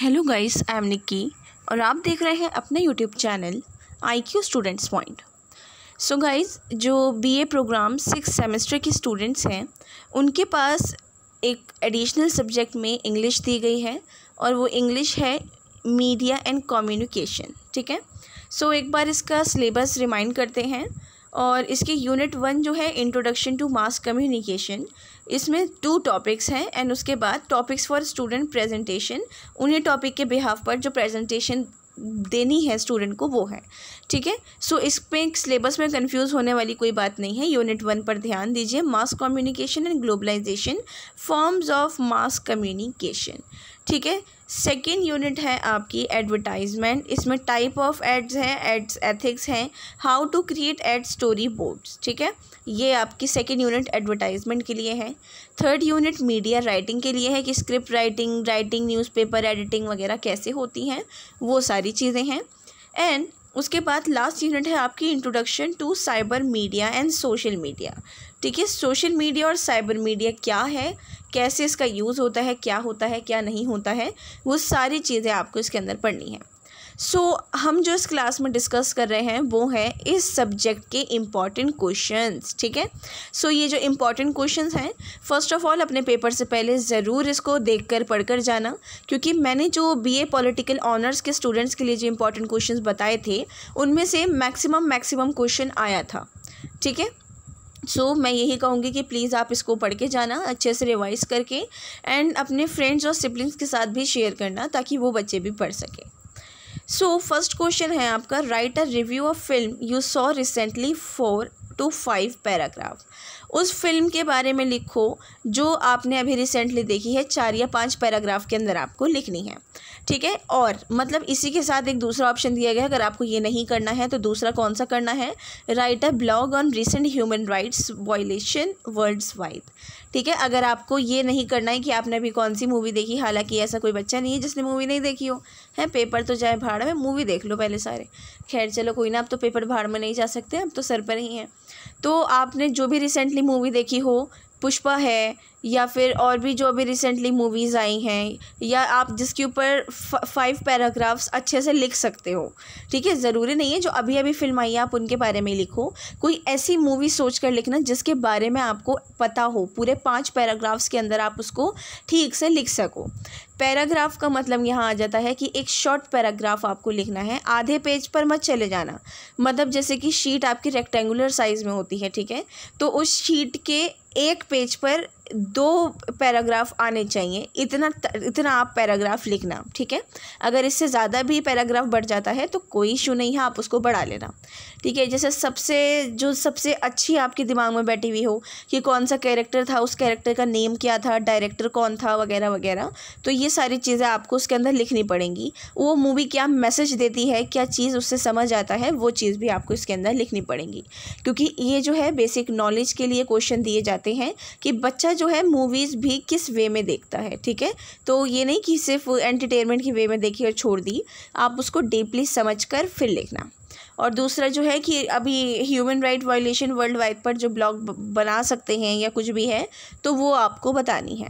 hello guys I am Nikki और आप देख रहे हैं अपने YouTube channel I Q students point so guys जो बीए प्रोग्राम सिक्स सेमेस्टर के स्टूडेंट्स हैं उनके पास एक एडिशनल सब्जेक्ट में इंग्लिश दी गई है और वो इंग्लिश है मीडिया एंड कम्युनिकेशन ठीक है सो so, एक बार इसका सिलेबस रिमाइंड करते हैं और इसकी यूनिट वन जो है इंट्रोडक्शन टू मास कम्युनिकेशन इसमें टू टॉपिक्स हैं एंड उसके बाद टॉपिक्स फॉर स्टूडेंट प्रेजेंटेशन उन्हें टॉपिक के बिहाफ पर जो प्रेजेंटेशन देनी है स्टूडेंट को वो है ठीक है सो इस पे सिलेबस में कंफ्यूज होने वाली कोई बात नहीं है यूनिट वन पर ध्यान दीजिए mass communication and globalisation forms of mass communication ठीक है सेकेंड यूनिट है आपकी एडवर्टाइजमेंट इसमें टाइप ऑफ एड्स हैं एड्स एथिक्स हैं how to create ad storyboards ठीक है ये आपकी सेकेंड यूनिट एडवर्टाइजमेंट के लिए है थर्ड यूनिट मीडिया राइटिंग के लिए है कि script writing writing newspaper editing वगैरह कैसे होती हैं वो सारी चीज़ें हैं एंड उसके बाद लास्ट यूनिट है आपकी introduction to cyber media and social media ठीक है सोशल मीडिया और साइबर मीडिया क्या है कैसे इसका यूज़ होता है क्या होता है क्या नहीं होता है वो सारी चीज़ें आपको इसके अंदर पढ़नी है सो so, हम जो इस क्लास में डिस्कस कर रहे हैं वो है इस सब्जेक्ट के इम्पॉर्टेंट क्वेश्चंस ठीक है सो ये जो इम्पॉर्टेंट क्वेश्चंस हैं फर्स्ट ऑफ ऑल अपने पेपर से पहले ज़रूर इसको देखकर पढ़कर जाना क्योंकि मैंने जो बीए पॉलिटिकल ऑनर्स के स्टूडेंट्स के लिए जो इम्पॉर्टेंट क्वेश्चंस बताए थे उनमें से मैक्सिमम मैक्सिमम क्वेश्चन आया था ठीक है सो so, मैं यही कहूँगी कि प्लीज़ आप इसको पढ़ के जाना अच्छे से रिवाइज करके एंड अपने फ्रेंड्स और सिबलिंग्स के साथ भी शेयर करना ताकि वो बच्चे भी पढ़ सकें सो फर्स्ट क्वेश्चन है आपका write a review of film you saw recently for two five paragraph उस फिल्म के बारे में लिखो जो आपने अभी रिसेंटली देखी है चार या पाँच पैराग्राफ के अंदर आपको लिखनी है ठीक है और मतलब इसी के साथ एक दूसरा ऑप्शन दिया गया है अगर आपको ये नहीं करना है तो दूसरा कौन सा करना है write a blog on recent human rights violation worlds wide ठीक है अगर आपको ये नहीं करना है कि आपने अभी कौन सी मूवी देखी हालांकि ऐसा कोई बच्चा नहीं है जिसने मूवी नहीं देखी हो है पेपर तो जाए भाड़ में मूवी देख लो पहले सारे खैर चलो कोई ना अब तो पेपर भाड़ में नहीं जा सकते अब तो सर पर ही हैं तो आपने जो भी रिसेंटली मूवी देखी हो पुष्पा है या फिर और भी जो अभी रिसेंटली मूवीज़ आई हैं या आप जिसके ऊपर फाइव पैराग्राफ्स अच्छे से लिख सकते हो ठीक है ज़रूरी नहीं है जो अभी अभी फिल्म आई है आप उनके बारे में लिखो कोई ऐसी मूवी सोच कर लिखना जिसके बारे में आपको पता हो पूरे पाँच पैराग्राफ्स के अंदर आप उसको ठीक से लिख सको पैराग्राफ का मतलब यहाँ आ जाता है कि एक शॉर्ट पैराग्राफ आपको लिखना है आधे पेज पर मत चले जाना मतलब जैसे कि शीट आपकी रेक्टेंगुलर साइज़ में होती है ठीक है तो उस शीट के एक पेज पर दो पैराग्राफ आने चाहिए इतना इतना आप पैराग्राफ लिखना ठीक है अगर इससे ज़्यादा भी पैराग्राफ बढ़ जाता है तो कोई इशू नहीं है आप उसको बढ़ा लेना ठीक है जैसे सबसे जो सबसे अच्छी आपके दिमाग में बैठी हुई हो कि कौन सा कैरेक्टर था उस कैरेक्टर का नेम क्या था डायरेक्टर कौन था वगैरह वगैरह तो ये सारी चीज़ें आपको उसके अंदर लिखनी पड़ेंगी वो मूवी क्या मैसेज देती है क्या चीज़ उससे समझ आता है वो चीज़ भी आपको इसके अंदर लिखनी पड़ेंगी क्योंकि ये जो है बेसिक नॉलेज के लिए क्वेश्चन दिए जाते हैं कि बच्चा जो है मूवीज़ भी किस वे में देखता है ठीक है तो ये नहीं कि सिर्फ एंटरटेनमेंट के वे में देखी और छोड़ दी आप उसको डीपली समझ कर फिर लिखना और दूसरा जो है कि अभी human right violation world wide पर जो ब्लॉग बना सकते हैं या कुछ भी है तो वो आपको बतानी है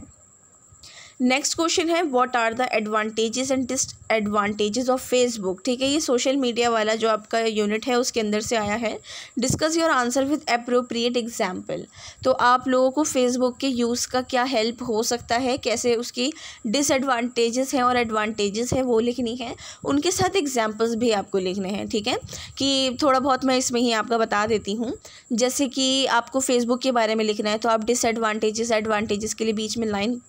नेक्स्ट क्वेश्चन है what are the advantages and disadvantages of Facebook ठीक है ये सोशल मीडिया वाला जो आपका यूनिट है उसके अंदर से आया है discuss your answer with appropriate example तो आप लोगों को फेसबुक के यूज़ का क्या हेल्प हो सकता है कैसे उसकी डिसएडवांटेजेस हैं और एडवांटेजेस हैं वो लिखनी है उनके साथ एग्जाम्पल्स भी आपको लिखने हैं ठीक है कि थोड़ा बहुत मैं इसमें ही आपका बता देती हूँ जैसे कि आपको फेसबुक के बारे में लिखना है तो आप डिसएडवांटेजेस एडवांटेजेस के लिए बीच में लाइन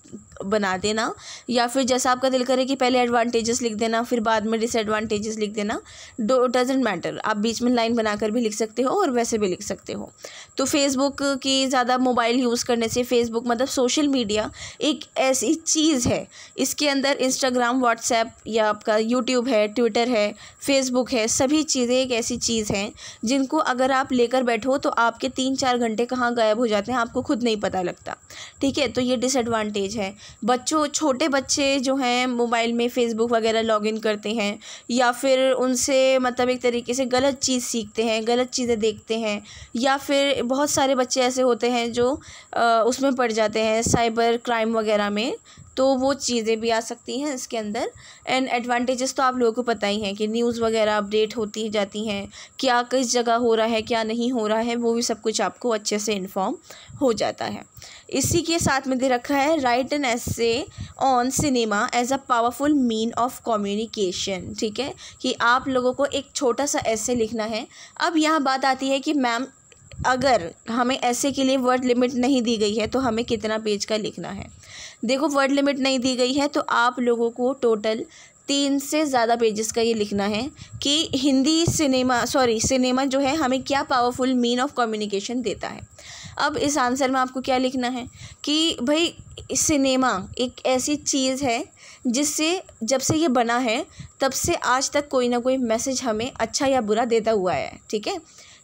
बना देना या फिर जैसा आपका दिल करे कि पहले एडवांटेजेस लिख देना फिर बाद में डिसएडवांटेजेस लिख देना डो डजेंट मैटर आप बीच में लाइन बनाकर भी लिख सकते हो और वैसे भी लिख सकते हो तो फेसबुक की ज़्यादा मोबाइल यूज़ करने से फेसबुक मतलब सोशल मीडिया एक ऐसी चीज़ है इसके अंदर इंस्टाग्राम व्हाट्सएप या आपका यूट्यूब है ट्विटर है फेसबुक है सभी चीज़ें एक ऐसी चीज़ हैं जिनको अगर आप लेकर बैठो तो आपके तीन चार घंटे कहाँ गायब हो जाते हैं आपको खुद नहीं पता लगता ठीक है तो ये डिसएडवांटेज है बच्चों छोटे बच्चे जो हैं मोबाइल में फ़ेसबुक वगैरह लॉगिन करते हैं या फिर उनसे मतलब एक तरीके से गलत चीज़ सीखते हैं गलत चीज़ें देखते हैं या फिर बहुत सारे बच्चे ऐसे होते हैं जो आ, उसमें पड़ जाते हैं साइबर क्राइम वगैरह में तो वो चीज़ें भी आ सकती हैं इसके अंदर एंड एडवांटेजेस तो आप लोगों को पता ही हैं कि न्यूज़ वगैरह अपडेट होती जाती हैं क्या किस जगह हो रहा है क्या नहीं हो रहा है वो भी सब कुछ आपको अच्छे से इन्फॉर्म हो जाता है इसी के साथ में दे रखा है write an essay on cinema as a powerful mean of communication ठीक है कि आप लोगों को एक छोटा सा ऐसे लिखना है अब यहाँ बात आती है कि मैम अगर हमें ऐसे के लिए वर्ड लिमिट नहीं दी गई है तो हमें कितना पेज का लिखना है देखो वर्ड लिमिट नहीं दी गई है तो आप लोगों को टोटल तीन से ज़्यादा पेजेस का ये लिखना है कि हिंदी सिनेमा सॉरी सिनेमा जो है हमें क्या पावरफुल मीन ऑफ कम्युनिकेशन देता है अब इस आंसर में आपको क्या लिखना है कि भाई सिनेमा एक ऐसी चीज़ है जिससे जब से ये बना है तब से आज तक कोई ना कोई मैसेज हमें अच्छा या बुरा देता हुआ है ठीक है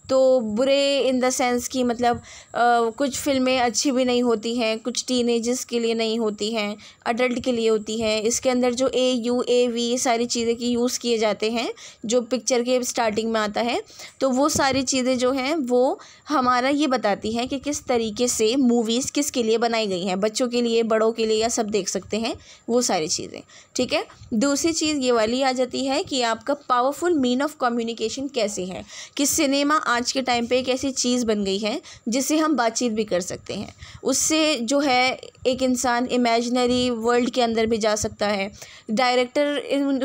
तो बुरे इन द सेंस कि मतलब आ, कुछ फ़िल्में अच्छी भी नहीं होती हैं कुछ टीनेजर्स के लिए नहीं होती हैं अडल्ट के लिए होती हैं इसके अंदर जो ए यू ए वी ये सारी चीज़ें की यूज़ किए जाते हैं जो पिक्चर के स्टार्टिंग में आता है तो वो सारी चीज़ें जो हैं वो हमारा ये बताती हैं कि किस तरीके से मूवीज़ किसके लिए बनाई गई हैं बच्चों के लिए बड़ों के लिए या सब देख सकते हैं वो सारी चीज़ें ठीक है दूसरी चीज़ ये वाली आ जाती है कि आपका पावरफुल मीन ऑफ कम्युनिकेशन कैसे है कि सिनेमा आज के टाइम पे एक ऐसी चीज़ बन गई है जिससे हम बातचीत भी कर सकते हैं उससे जो है एक इंसान इमेजनरी वर्ल्ड के अंदर भी जा सकता है डायरेक्टर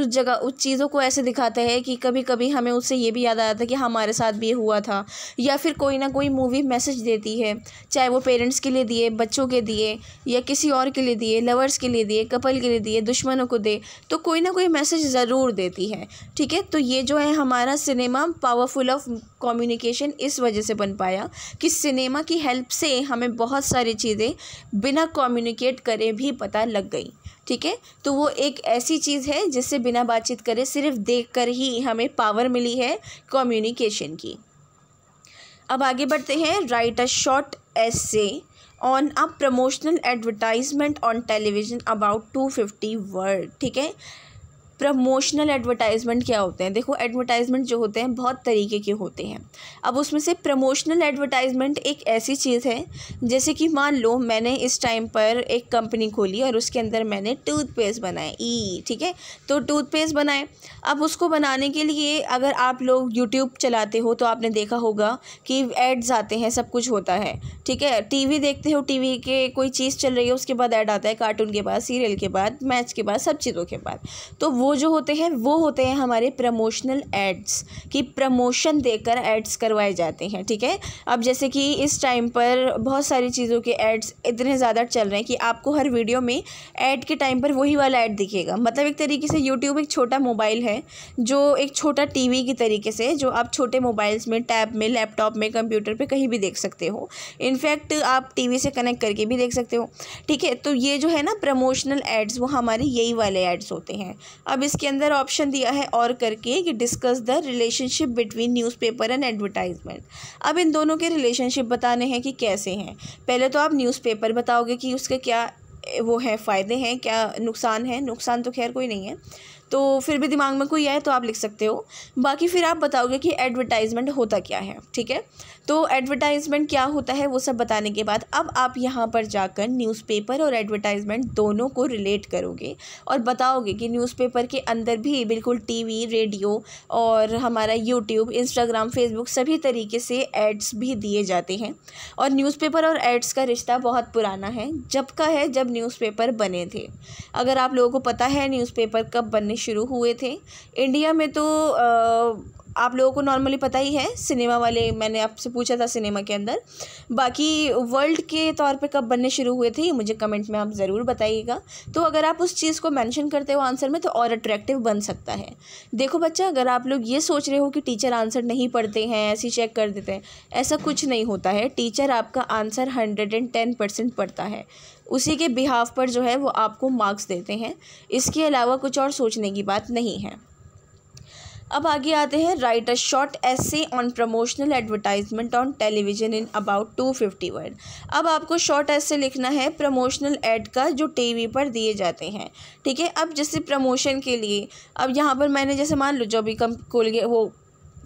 उस जगह उस चीज़ों को ऐसे दिखाता है कि कभी कभी हमें उससे ये भी याद आता था कि हमारे साथ भी ये हुआ था या फिर कोई ना कोई मूवी मैसेज देती है चाहे वो पेरेंट्स के लिए दिए बच्चों के दिए या किसी और के लिए दिए लवर्स के लिए दिए कपल के लिए दिए दुश्मनों को दे तो कोई ना कोई मैसेज ज़रूर देती है ठीक है तो ये जो है हमारा सिनेमा पावरफुल ऑफ कॉम्युनिक कम्युनिकेशन इस वजह से बन पाया कि सिनेमा की हेल्प से हमें बहुत सारी चीज़ें बिना कम्युनिकेट करे भी पता लग गई ठीक है तो वो एक ऐसी चीज़ है जिससे बिना बातचीत करे सिर्फ देख कर ही हमें पावर मिली है कम्युनिकेशन की अब आगे बढ़ते हैं write a short essay on a promotional advertisement on television about two fifty word ठीक है प्रमोशनल एडवर्टाइजमेंट क्या होते हैं देखो एडवर्टाइजमेंट जो होते हैं बहुत तरीके के होते हैं अब उसमें से प्रमोशनल एडवर्टाइजमेंट एक ऐसी चीज़ है जैसे कि मान लो मैंने इस टाइम पर एक कंपनी खोली और उसके अंदर मैंने टूथपेस्ट बनाए ई ठीक है तो टूथपेस्ट बनाए अब उसको बनाने के लिए अगर आप लोग यूट्यूब चलाते हो तो आपने देखा होगा कि एड्स आते हैं सब कुछ होता है ठीक है टी देखते हो टी के कोई चीज़ चल रही है उसके बाद एड आता है कार्टून के बाद सीरियल के बाद मैच के बाद सब चीज़ों के बाद तो वो वो जो होते हैं वो होते हैं हमारे प्रमोशनल एड्स कि प्रमोशन देकर एड्स करवाए जाते हैं ठीक है अब जैसे कि इस टाइम पर बहुत सारी चीज़ों के एड्स इतने ज़्यादा चल रहे हैं कि आपको हर वीडियो में ऐड के टाइम पर वही वाला ऐड दिखेगा मतलब एक तरीके से यूट्यूब एक छोटा मोबाइल है जो एक छोटा टी की तरीके से जो आप छोटे मोबाइल्स में टैब में लैपटॉप में कंप्यूटर पर कहीं भी देख सकते हो इनफैक्ट आप टी से कनेक्ट करके भी देख सकते हो ठीक है तो ये जो है ना प्रमोशनल एड्स वो हमारे यही वाले एड्स होते हैं अब अब इसके अंदर ऑप्शन दिया है और करके कि discuss the relationship between newspaper and advertisement अब इन दोनों के रिलेशनशिप बताने हैं कि कैसे हैं पहले तो आप न्यूज़पेपर बताओगे कि उसके क्या वो है फ़ायदे हैं क्या नुकसान है नुकसान तो खैर कोई नहीं है तो फिर भी दिमाग में कोई आए तो आप लिख सकते हो बाकी फिर आप बताओगे कि एडवर्टाइजमेंट होता क्या है ठीक है तो एडवर्टाइजमेंट क्या होता है वो सब बताने के बाद अब आप यहाँ पर जाकर न्यूज़पेपर और एडवर्टाइजमेंट दोनों को रिलेट करोगे और बताओगे कि न्यूज़पेपर के अंदर भी बिल्कुल टीवी रेडियो और हमारा यूट्यूब इंस्टाग्राम फेसबुक सभी तरीके से एड्स भी दिए जाते हैं और न्यूज़पेपर और एड्स का रिश्ता बहुत पुराना है जब का है जब न्यूज़पेपर बने थे अगर आप लोगों को पता है न्यूज़पेपर कब बनने शुरू हुए थे इंडिया में तो आप लोगों को नॉर्मली पता ही है सिनेमा वाले मैंने आपसे पूछा था सिनेमा के अंदर बाकी वर्ल्ड के तौर पे कब बनने शुरू हुए थे ये मुझे कमेंट में आप ज़रूर बताइएगा तो अगर आप उस चीज़ को मेंशन करते हो आंसर में तो और अट्रैक्टिव बन सकता है देखो बच्चा अगर आप लोग ये सोच रहे हो कि टीचर आंसर नहीं पढ़ते हैं ऐसे चेक कर देते हैं ऐसा कुछ नहीं होता है टीचर आपका answer hundred and ten percent पढ़ता है उसी के बिहाफ पर जो है वो आपको मार्क्स देते हैं इसके अलावा कुछ और सोचने की बात नहीं है अब आगे आते हैं write a short essay on promotional advertisement on television in about two fifty word अब आपको शॉर्ट एसे लिखना है प्रमोशनल एड का जो टीवी पर दिए जाते हैं ठीक है अब जैसे प्रमोशन के लिए अब यहाँ पर मैंने जैसे मान लो जो भी कम कोलगे वो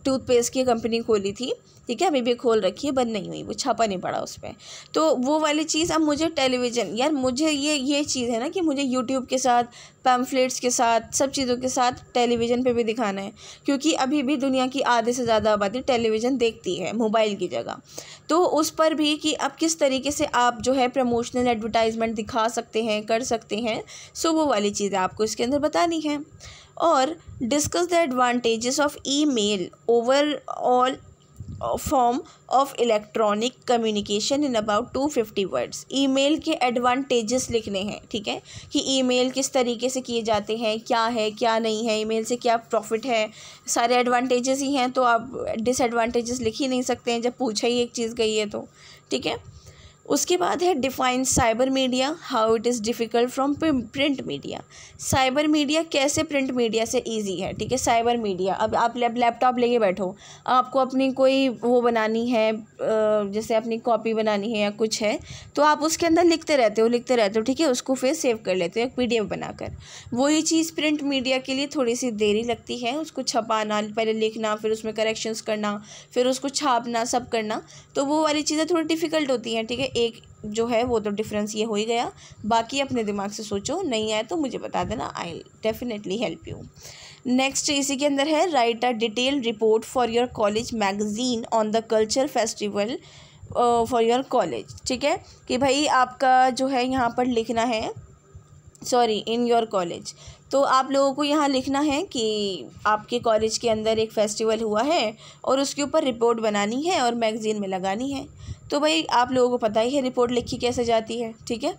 टूथपेस्ट की कंपनी खोली थी ठीक है अभी भी खोल रखी है बंद नहीं हुई वो छापा नहीं पड़ा उस पर तो वो वाली चीज़ अब मुझे टेलीविज़न यार मुझे ये ये चीज़ है ना कि मुझे यूट्यूब के साथ पैम्फलेट्स के साथ सब चीज़ों के साथ टेलीविज़न पे भी दिखाना है क्योंकि अभी भी दुनिया की आधे से ज़्यादा आबादी टेलीविज़न देखती है मोबाइल की जगह तो उस पर भी कि अब किस तरीके से आप जो है प्रमोशनल एडवर्टाइजमेंट दिखा सकते हैं कर सकते हैं सो वो वाली चीज़ें आपको इसके अंदर बतानी है और discuss the advantages of email over all form of electronic communication in about two fifty words email के एडवांटेजेस लिखने हैं ठीक है कि ई मेल किस तरीके से किए जाते हैं क्या है क्या नहीं है ई मेल से क्या प्रॉफिट है सारे एडवांटेज ही हैं तो आप डिसएडवांटेजेस लिख ही नहीं सकते हैं जब पूछा ही एक चीज़ गई है तो ठीक है उसके बाद है define cyber media how it is difficult from print media cyber media कैसे प्रिंट मीडिया से ईजी है ठीक है साइबर मीडिया अब आप लैपटॉप लेके बैठो आपको अपनी कोई वो बनानी है जैसे अपनी कॉपी बनानी है या कुछ है तो आप उसके अंदर लिखते रहते हो लिखते रहते हो ठीक है उसको फिर सेव कर लेते हो एक पी बनाकर वही चीज़ प्रिंट मीडिया के लिए थोड़ी सी देरी लगती है उसको छपाना पहले लिखना फिर उसमें करेक्शंस करना फिर उसको छापना सब करना तो वो वाली चीज़ें थोड़ी डिफ़िकल्ट होती हैं ठीक है एक जो है वो तो डिफरेंस ये हो ही गया बाकी अपने दिमाग से सोचो नहीं आए तो मुझे बता देना I definitely help you next इसी के अंदर है write a detail report for your college magazine on the culture festival for your college ठीक है कि भाई आपका जो है यहाँ पर लिखना है सॉरी इन योर कॉलेज तो आप लोगों को यहाँ लिखना है कि आपके कॉलेज के अंदर एक फ़ेस्टिवल हुआ है और उसके ऊपर रिपोर्ट बनानी है और मैगज़ीन में लगानी है तो भाई आप लोगों को पता ही है रिपोर्ट लिखी कैसे जाती है ठीक है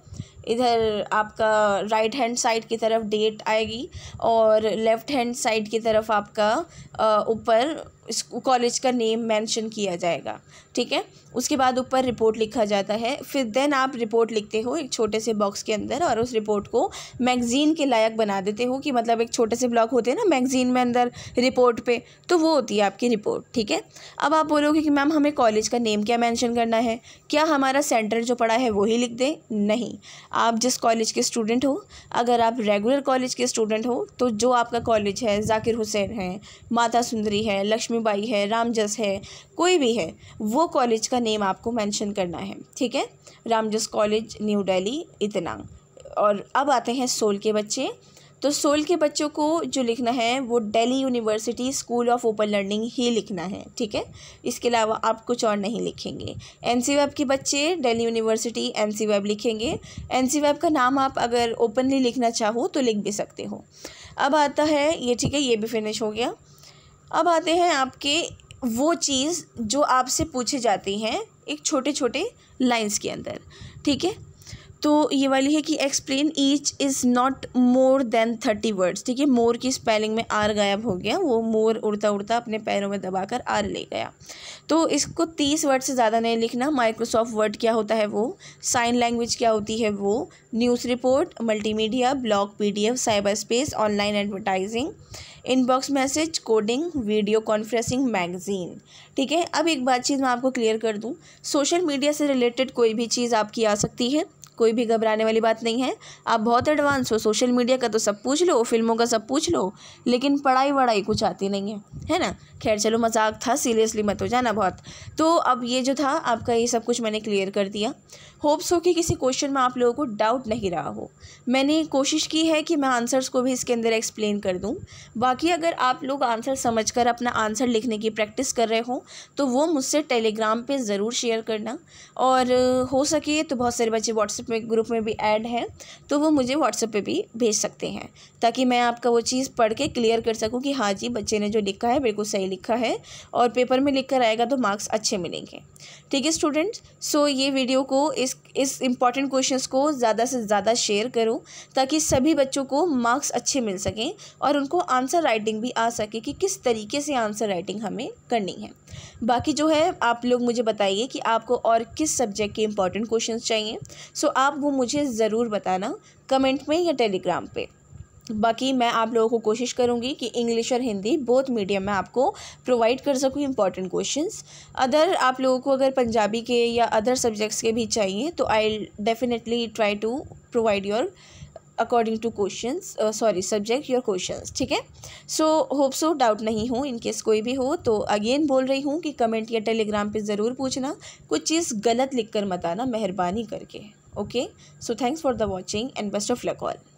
इधर आपका राइट हैंड साइड की तरफ डेट आएगी और लेफ़्ट हैंड साइड की तरफ आपका ऊपर कॉलेज का नेम मेंशन किया जाएगा ठीक है उसके बाद ऊपर रिपोर्ट लिखा जाता है फिर देन आप रिपोर्ट लिखते हो एक छोटे से बॉक्स के अंदर और उस रिपोर्ट को मैगज़ीन के लायक बना देते हो कि मतलब एक छोटे से ब्लॉक होते हैं ना मैगज़ीन में अंदर रिपोर्ट पे तो वो होती है आपकी रिपोर्ट ठीक है अब आप बोलोगे कि मैम हमें कॉलेज का नेम क्या मैंशन करना है क्या हमारा सेंटर जो पड़ा है वही लिख दें नहीं आप जिस कॉलेज के स्टूडेंट हो अगर आप रेगुलर कॉलेज के स्टूडेंट हो तो जो आपका कॉलेज है जाकिर हुसैन है माता सुंदरी है लक्ष्मीबाई है रामजस है कोई भी है वो कॉलेज का नेम आपको मेंशन करना है ठीक है रामजस कॉलेज न्यू दिल्ली इतना और अब आते हैं सोल के बच्चे तो सोल के बच्चों को जो लिखना है वो Delhi University School of Open Learning ही लिखना है ठीक है इसके अलावा आप कुछ और नहीं लिखेंगे एन सी वेब के बच्चे दिल्ली यूनिवर्सिटी एन सी वेब लिखेंगे एन सी वेब का नाम आप अगर ओपनली लिखना चाहो तो लिख भी सकते हो अब आता है ये ठीक है ये भी फिनिश हो गया अब आते हैं आपके वो चीज़ जो आपसे पूछे जाती हैं एक छोटे छोटे लाइन्स के अंदर ठीक है तो ये वाली है कि explain each is not more than thirty words ठीक है मोर की स्पेलिंग में आर गायब हो गया वो मोर उड़ता उड़ता अपने पैरों में दबाकर आर ले गया तो इसको तीस वर्ड से ज़्यादा नहीं लिखना माइक्रोसॉफ्ट वर्ड क्या होता है वो साइन लैंग्वेज क्या होती है वो news report multimedia blog F cyber space online advertising inbox message coding video conferencing magazine ठीक है अब एक बात चीज़ मैं आपको क्लियर कर दूँ सोशल मीडिया से रिलेटेड कोई भी चीज़ आपकी आ सकती है कोई भी घबराने वाली बात नहीं है आप बहुत एडवांस हो सोशल मीडिया का तो सब पूछ लो फिल्मों का सब पूछ लो लेकिन पढ़ाई वढ़ाई कुछ आती नहीं है है ना खैर चलो मजाक था सीरियसली मत हो जाना बहुत तो अब ये जो था आपका ये सब कुछ मैंने क्लियर कर दिया होप्स हो कि किसी क्वेश्चन में आप लोगों को डाउट नहीं रहा हो मैंने कोशिश की है कि मैं आंसर्स को भी इसके अंदर एक्सप्लेन कर दूँ बाकी अगर आप लोग आंसर समझ कर अपना आंसर लिखने की प्रैक्टिस कर रहे हो तो वो मुझसे टेलीग्राम पर ज़रूर शेयर करना और हो सके तो बहुत सारे बच्चे व्हाट्सएप में ग्रुप में भी ऐड हैं तो वो मुझे व्हाट्सएप पर भी भेज सकते हैं ताकि मैं आपका वो चीज़ पढ़ के क्लियर कर सकूँ कि हाँ जी बच्चे ने जो लिखा है बिल्कुल सही लिखा है और पेपर में लिख कर आएगा तो मार्क्स अच्छे मिलेंगे ठीक है स्टूडेंट्स सो ये वीडियो को इस इस इम्पॉर्टेंट क्वेश्चन को ज़्यादा से ज़्यादा शेयर करो ताकि सभी बच्चों को मार्क्स अच्छे मिल सकें और उनको आंसर राइटिंग भी आ सके कि किस तरीके से आंसर राइटिंग हमें करनी है बाकी जो है आप लोग मुझे बताइए कि आपको और किस सब्जेक्ट के इंपॉर्टेंट क्वेश्चन चाहिए सो आप वो मुझे ज़रूर बताना कमेंट में या टेलीग्राम पे बाकी मैं आप लोगों को कोशिश करूँगी कि इंग्लिश और हिंदी बोथ मीडियम में आपको प्रोवाइड कर सकूँ इंपॉर्टेंट क्वेश्चंस अदर आप लोगों को अगर पंजाबी के या अदर सब्जेक्ट्स के भी चाहिए तो I definitely try to provide your according to question sorry subject your question ठीक है सो होप सो डाउट नहीं हो इनकेस कोई भी हो तो अगेन बोल रही हूँ कि कमेंट या टेलीग्राम पर ज़रूर पूछना कुछ चीज़ गलत लिख कर मताना मेहरबानी करके okay so thanks for the watching and best of luck all